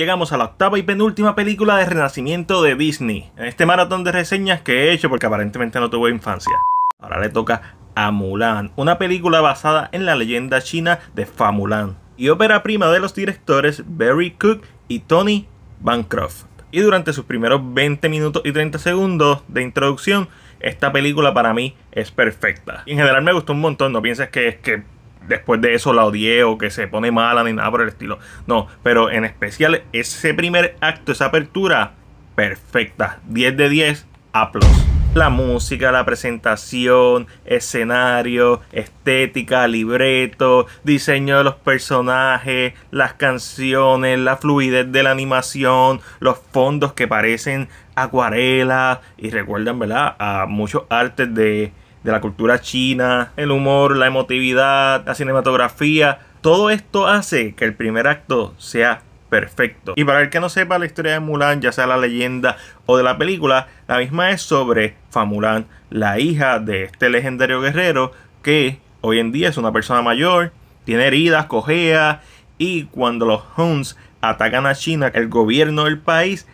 llegamos a la octava y penúltima película de renacimiento de Disney, en este maratón de reseñas que he hecho porque aparentemente no tuvo infancia. Ahora le toca a Mulan, una película basada en la leyenda china de Fa Mulan y ópera prima de los directores Barry Cook y Tony Bancroft. Y durante sus primeros 20 minutos y 30 segundos de introducción, esta película para mí es perfecta. en general me gustó un montón, no pienses que, es que después de eso la odié o que se pone mala ni nada por el estilo. No, pero en especial ese primer acto, esa apertura, perfecta. 10 de 10, aplausos. La música, la presentación, escenario, estética, libreto, diseño de los personajes, las canciones, la fluidez de la animación, los fondos que parecen acuarelas y recuerdan, ¿verdad?, a muchos artes de de la cultura china, el humor, la emotividad, la cinematografía. Todo esto hace que el primer acto sea perfecto. Y para el que no sepa la historia de Mulan, ya sea la leyenda o de la película, la misma es sobre Famulan, la hija de este legendario guerrero que hoy en día es una persona mayor, tiene heridas, cojea y cuando los Huns atacan a China, el gobierno del país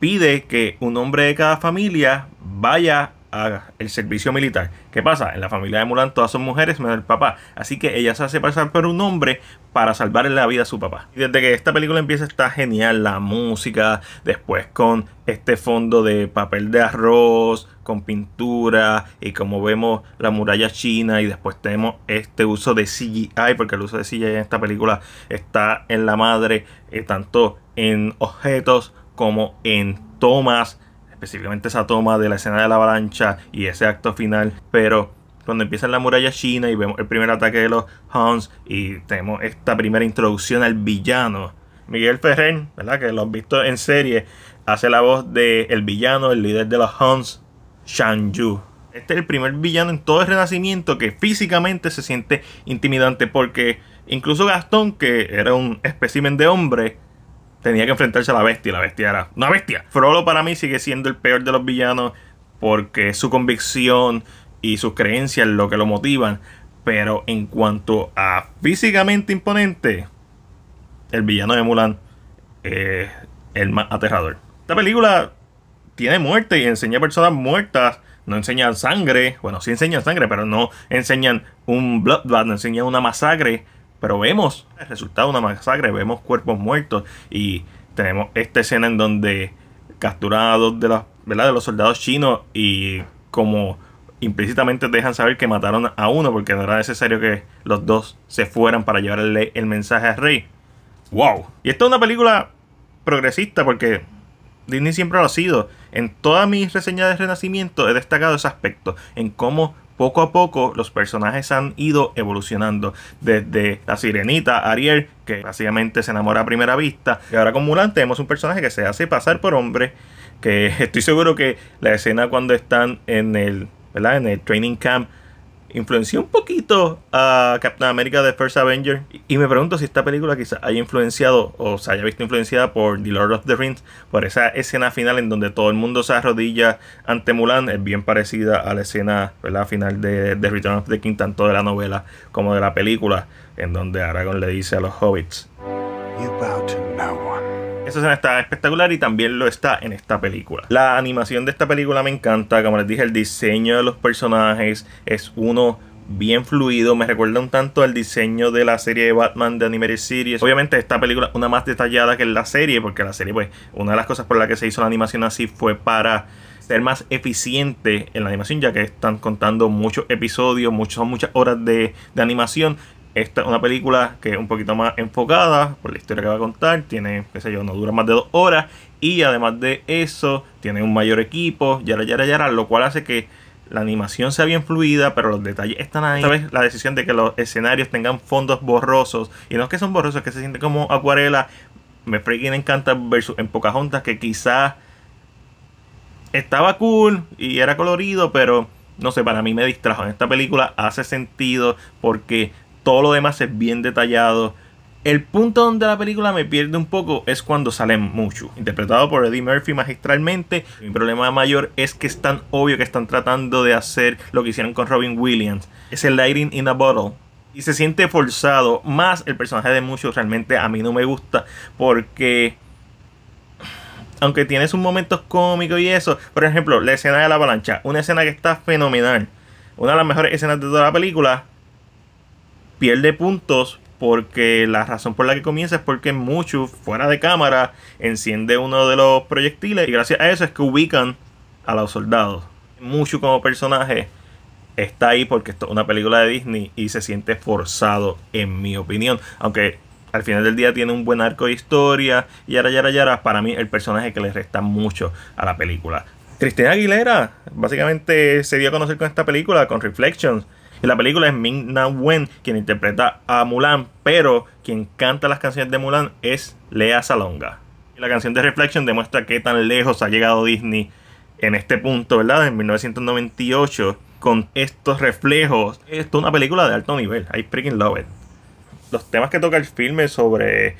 pide que un hombre de cada familia vaya Haga el servicio militar. ¿Qué pasa? En la familia de Mulan todas son mujeres menos el papá. Así que ella se hace pasar por un hombre para salvarle la vida a su papá. Y desde que esta película empieza está genial la música, después con este fondo de papel de arroz, con pintura y como vemos la muralla china y después tenemos este uso de CGI, porque el uso de CGI en esta película está en la madre, eh, tanto en objetos como en tomas específicamente esa toma de la escena de la avalancha y ese acto final, pero cuando empieza la muralla china y vemos el primer ataque de los Huns y tenemos esta primera introducción al villano, Miguel Ferrer, ¿verdad? Que lo han visto en serie, hace la voz de el villano, el líder de los Huns, Shang Este es el primer villano en todo el Renacimiento que físicamente se siente intimidante porque incluso Gastón, que era un espécimen de hombre, tenía que enfrentarse a la bestia. La bestia era una bestia. Frollo para mí sigue siendo el peor de los villanos porque su convicción y sus creencias lo que lo motivan. Pero en cuanto a físicamente imponente, el villano de Mulan es el más aterrador. Esta película tiene muerte y enseña personas muertas. No enseñan sangre. Bueno, sí enseña sangre, pero no enseñan un bloodbath, no enseñan una masacre pero vemos el resultado de una masacre, vemos cuerpos muertos y tenemos esta escena en donde capturados de, de los soldados chinos y como implícitamente dejan saber que mataron a uno porque no era necesario que los dos se fueran para llevarle el mensaje al rey. ¡Wow! Y esta es una película progresista porque Disney siempre lo ha sido. En todas mis reseñas de Renacimiento he destacado ese aspecto, en cómo poco a poco los personajes han ido evolucionando. Desde la sirenita, Ariel, que básicamente se enamora a primera vista. Y ahora con Mulan tenemos un personaje que se hace pasar por hombre. Que estoy seguro que la escena cuando están en el, En el training camp influenció un poquito a Captain America de First Avenger. Y me pregunto si esta película quizá haya influenciado o se haya visto influenciada por The Lord of the Rings, por esa escena final en donde todo el mundo se arrodilla ante Mulan. Es bien parecida a la escena la final de, de Return of the King, tanto de la novela como de la película, en donde Aragorn le dice a los hobbits: esa escena está espectacular y también lo está en esta película. La animación de esta película me encanta. Como les dije, el diseño de los personajes es uno bien fluido, me recuerda un tanto al diseño de la serie de Batman de Animated Series. Obviamente esta película es una más detallada que la serie, porque la serie pues una de las cosas por la que se hizo la animación así fue para ser más eficiente en la animación, ya que están contando muchos episodios, muchas, muchas horas de, de animación. Esta es una película que es un poquito más enfocada por la historia que va a contar. Tiene, qué sé yo, no dura más de dos horas. Y además de eso, tiene un mayor equipo, yara, yara, yara, lo cual hace que la animación sea bien fluida, pero los detalles están ahí. Esta vez la decisión de que los escenarios tengan fondos borrosos. Y no es que son borrosos, es que se siente como acuarela. Me freaking encanta versus en juntas que quizás estaba cool y era colorido, pero no sé, para mí me distrajo. En esta película hace sentido porque todo lo demás es bien detallado. El punto donde la película me pierde un poco es cuando sale mucho interpretado por Eddie Murphy magistralmente. Mi problema mayor es que es tan obvio que están tratando de hacer lo que hicieron con Robin Williams. Es el lighting in a bottle. Y se siente forzado. Más el personaje de mucho realmente a mí no me gusta porque... Aunque tiene sus momentos cómicos y eso. Por ejemplo, la escena de la avalancha. Una escena que está fenomenal. Una de las mejores escenas de toda la película pierde puntos porque la razón por la que comienza es porque Muchu, fuera de cámara, enciende uno de los proyectiles y gracias a eso es que ubican a los soldados. Muchu como personaje está ahí porque es una película de Disney y se siente forzado, en mi opinión. Aunque al final del día tiene un buen arco de historia, y ahora yara, yara, para mí el personaje que le resta mucho a la película. Cristina Aguilera básicamente se dio a conocer con esta película, con Reflections en la película es Ming Na Wen quien interpreta a Mulan, pero quien canta las canciones de Mulan es Lea Salonga. la canción de Reflection demuestra qué tan lejos ha llegado Disney en este punto, ¿verdad? En 1998, con estos reflejos. Esto es una película de alto nivel. I freaking love it. Los temas que toca el filme sobre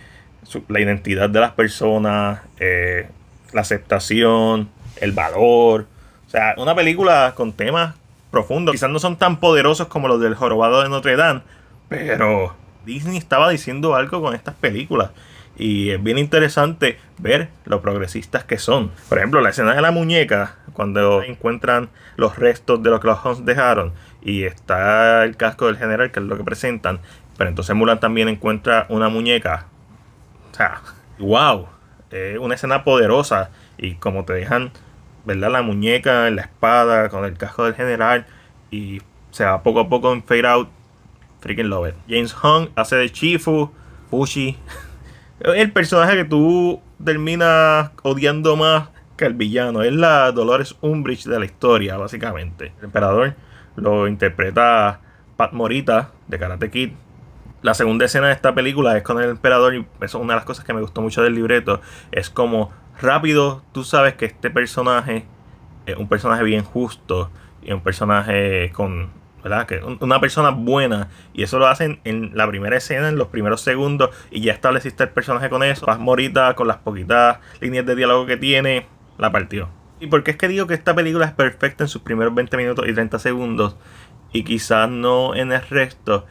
la identidad de las personas, eh, la aceptación, el valor. O sea, una película con temas profundo Quizás no son tan poderosos como los del jorobado de Notre Dame, pero Disney estaba diciendo algo con estas películas. Y es bien interesante ver lo progresistas que son. Por ejemplo, la escena de la muñeca, cuando encuentran los restos de lo que los hombres dejaron y está el casco del general, que es lo que presentan. Pero entonces Mulan también encuentra una muñeca. O sea, wow, es una escena poderosa y como te dejan ¿verdad? La muñeca, la espada, con el casco del general. Y se va poco a poco en Fade Out. Freaking love it. James Hunt hace de Chifu, Fushi. El personaje que tú terminas odiando más que el villano. Es la Dolores Umbridge de la historia, básicamente. El emperador lo interpreta Pat Morita de Karate Kid. La segunda escena de esta película es con el emperador y eso es una de las cosas que me gustó mucho del libreto. Es como rápido tú sabes que este personaje es un personaje bien justo y un personaje con ¿verdad? Que una persona buena. Y eso lo hacen en la primera escena, en los primeros segundos. Y ya estableciste el personaje con eso. Las morita, con las poquitas líneas de diálogo que tiene, la partió. ¿Y porque es que digo que esta película es perfecta en sus primeros 20 minutos y 30 segundos? Y quizás no en el resto.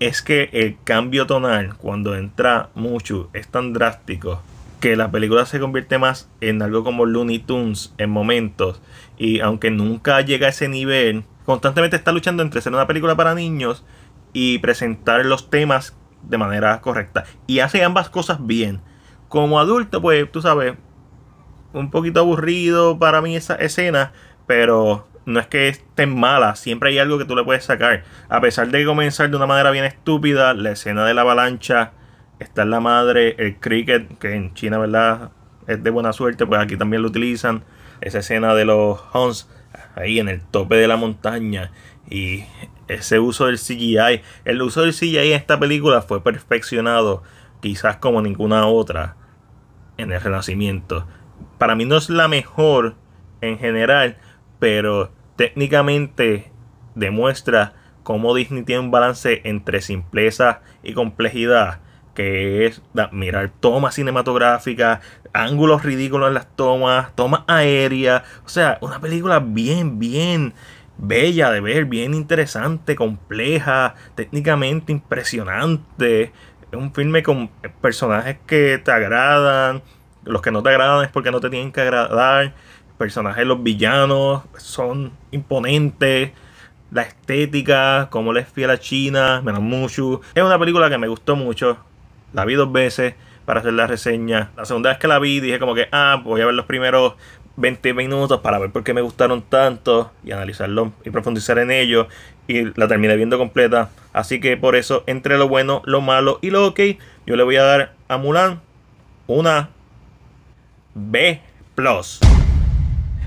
Es que el cambio tonal cuando entra mucho es tan drástico que la película se convierte más en algo como Looney Tunes en momentos. Y aunque nunca llega a ese nivel, constantemente está luchando entre ser una película para niños y presentar los temas de manera correcta. Y hace ambas cosas bien. Como adulto, pues tú sabes, un poquito aburrido para mí esa escena, pero no es que esté mala. siempre hay algo que tú le puedes sacar. A pesar de comenzar de una manera bien estúpida, la escena de la avalancha Está la madre, el cricket, que en China, ¿verdad? Es de buena suerte, pues aquí también lo utilizan. Esa escena de los Huns ahí en el tope de la montaña y ese uso del CGI. El uso del CGI en esta película fue perfeccionado, quizás como ninguna otra, en el Renacimiento. Para mí no es la mejor en general, pero técnicamente demuestra cómo Disney tiene un balance entre simpleza y complejidad que es mirar tomas cinematográficas, ángulos ridículos en las tomas, tomas aéreas. O sea, una película bien, bien bella de ver, bien interesante, compleja, técnicamente impresionante. Es un filme con personajes que te agradan, los que no te agradan es porque no te tienen que agradar. Personajes, los villanos son imponentes la estética, cómo les es fiel a China, mucho. Es una película que me gustó mucho. La vi dos veces para hacer la reseña. La segunda vez que la vi dije como que, ah, voy a ver los primeros 20 minutos para ver por qué me gustaron tanto y analizarlo y profundizar en ello. Y la terminé viendo completa. Así que por eso, entre lo bueno, lo malo y lo ok, yo le voy a dar a Mulan una B.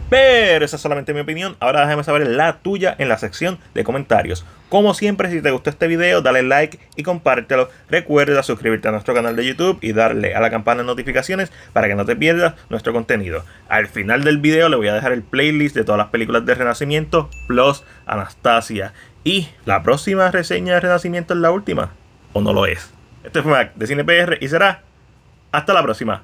Pero esa es solamente mi opinión. Ahora déjame saber la tuya en la sección de comentarios. Como siempre, si te gustó este video, dale like y compártelo. Recuerda suscribirte a nuestro canal de YouTube y darle a la campana de notificaciones para que no te pierdas nuestro contenido. Al final del video le voy a dejar el playlist de todas las películas de Renacimiento plus Anastasia. Y la próxima reseña de Renacimiento es la última, o no lo es. Este fue Mac de CinePR y será hasta la próxima.